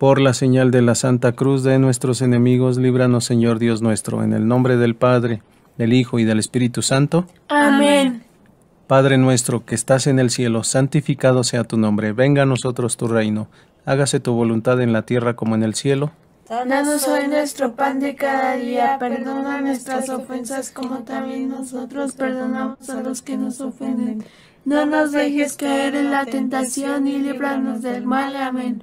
Por la señal de la Santa Cruz de nuestros enemigos, líbranos, Señor Dios nuestro, en el nombre del Padre, del Hijo y del Espíritu Santo. Amén. Padre nuestro que estás en el cielo, santificado sea tu nombre, venga a nosotros tu reino, hágase tu voluntad en la tierra como en el cielo. Danos hoy nuestro pan de cada día, perdona nuestras ofensas como también nosotros perdonamos a los que nos ofenden. No nos dejes caer en la tentación y líbranos del mal. Amén.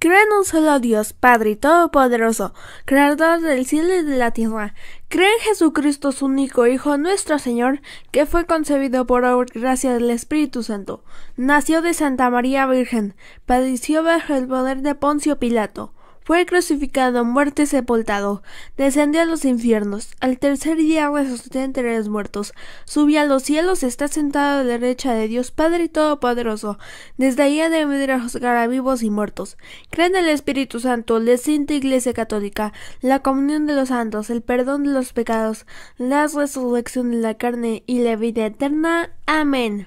Creo en un solo Dios, Padre Todopoderoso, Creador del cielo y de la tierra. Creo en Jesucristo, su único Hijo, nuestro Señor, que fue concebido por gracia del Espíritu Santo. Nació de Santa María Virgen, padeció bajo el poder de Poncio Pilato fue crucificado, muerto y sepultado. Descendió a los infiernos. Al tercer día resucitó entre los muertos. Subió a los cielos, está sentado a la derecha de Dios Padre Todopoderoso. Desde ahí ha de venir a juzgar a vivos y muertos. Creen en el Espíritu Santo, la Santa Iglesia Católica, la comunión de los santos, el perdón de los pecados, la resurrección de la carne y la vida eterna. Amén.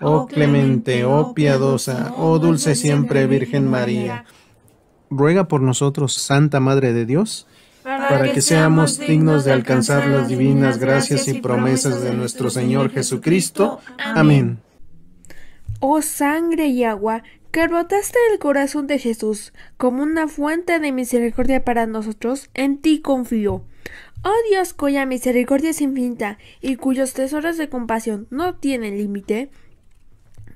Oh, oh clemente, oh, oh piadosa, oh, oh dulce siempre Virgen María, ruega por nosotros, Santa Madre de Dios, para que seamos dignos de alcanzar las divinas gracias y promesas de nuestro Señor Jesucristo. Amén. Oh sangre y agua, que brotaste del corazón de Jesús como una fuente de misericordia para nosotros, en ti confío. Oh Dios cuya misericordia es infinita y cuyos tesoros de compasión no tienen límite,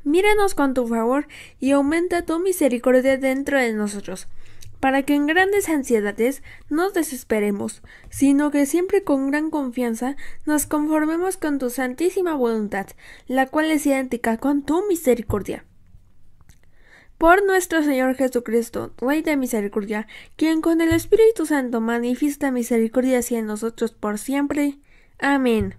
míranos con tu favor y aumenta tu misericordia dentro de nosotros, para que en grandes ansiedades no desesperemos, sino que siempre con gran confianza nos conformemos con tu santísima voluntad, la cual es idéntica con tu misericordia. Por nuestro Señor Jesucristo, Rey de Misericordia, quien con el Espíritu Santo manifiesta misericordia hacia nosotros por siempre. Amén.